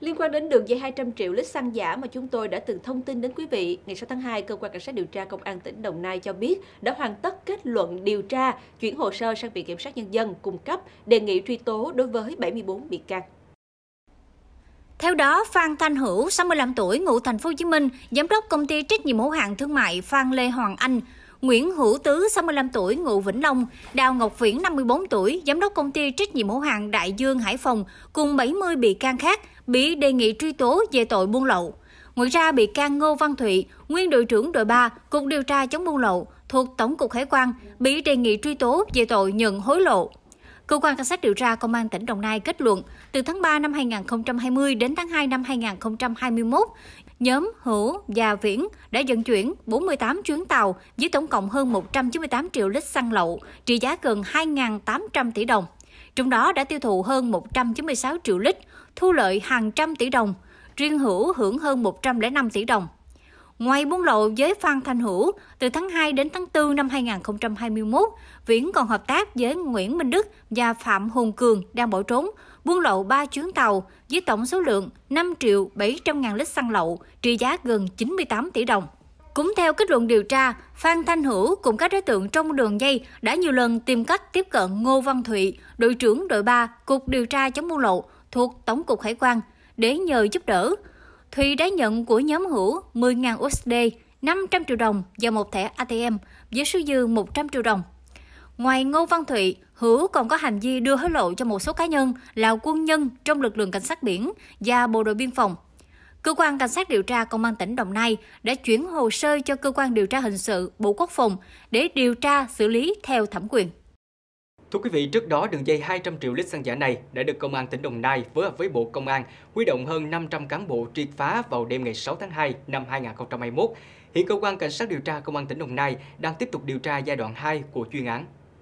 Liên quan đến đường dây 200 triệu lít xăng giả mà chúng tôi đã từng thông tin đến quý vị, ngày 6 tháng 2, Cơ quan Cảnh sát điều tra Công an tỉnh Đồng Nai cho biết đã hoàn tất kết luận điều tra, chuyển hồ sơ sang Viện Kiểm sát Nhân dân cung cấp, đề nghị truy tố đối với 74 bị can. Theo đó, Phan Thanh Hữu, 65 tuổi, ngụ thành phố Hồ Chí Minh, giám đốc công ty trách nhiệm hữu hạn thương mại Phan Lê Hoàng Anh, Nguyễn Hữu Tứ 65 tuổi, ngụ Vĩnh Long, Đào Ngọc Viễn 54 tuổi, giám đốc công ty trách nhiệm hữu hạn Đại Dương Hải Phòng cùng 70 bị can khác bị đề nghị truy tố về tội buôn lậu. Ngoài ra, bị can Ngô Văn Thụy, nguyên đội trưởng đội 3, Cục điều tra chống buôn lậu thuộc Tổng cục Hải quan, bị đề nghị truy tố về tội nhận hối lộ. Cơ quan cảnh sát điều tra Công an tỉnh Đồng Nai kết luận, từ tháng 3 năm 2020 đến tháng 2 năm 2021, nhóm Hữu và Viễn đã vận chuyển 48 chuyến tàu với tổng cộng hơn 198 triệu lít xăng lậu, trị giá gần 2.800 tỷ đồng. Trong đó đã tiêu thụ hơn 196 triệu lít, thu lợi hàng trăm tỷ đồng. Riêng Hữu hưởng hơn 105 tỷ đồng. Ngoài buôn lậu với Phan Thanh Hữu, từ tháng 2 đến tháng 4 năm 2021, Viễn còn hợp tác với Nguyễn Minh Đức và Phạm Hùng Cường đang bỏ trốn, buôn lậu 3 chuyến tàu với tổng số lượng 5 triệu 700 ngàn lít xăng lậu, trị giá gần 98 tỷ đồng. Cũng theo kết luận điều tra, Phan Thanh Hữu cùng các đối tượng trong đường dây đã nhiều lần tìm cách tiếp cận Ngô Văn Thụy, đội trưởng đội 3, Cục Điều tra chống buôn lậu thuộc Tổng cục Hải quan, để nhờ giúp đỡ. Thùy đã nhận của nhóm hữu 10.000 USD, 500 triệu đồng và một thẻ ATM với số dư 100 triệu đồng. Ngoài Ngô Văn Thụy, Hữu còn có hành vi đưa hối lộ cho một số cá nhân là quân nhân trong lực lượng cảnh sát biển và bộ đội biên phòng. Cơ quan Cảnh sát điều tra Công an tỉnh Đồng Nai đã chuyển hồ sơ cho Cơ quan điều tra hình sự Bộ Quốc phòng để điều tra xử lý theo thẩm quyền. Thưa quý vị, trước đó đường dây 200 triệu lít xăng giả này đã được Công an tỉnh Đồng Nai phối hợp với Bộ Công an huy động hơn 500 cán bộ triệt phá vào đêm ngày 6 tháng 2 năm 2021. Hiện cơ quan cảnh sát điều tra Công an tỉnh Đồng Nai đang tiếp tục điều tra giai đoạn 2 của chuyên án.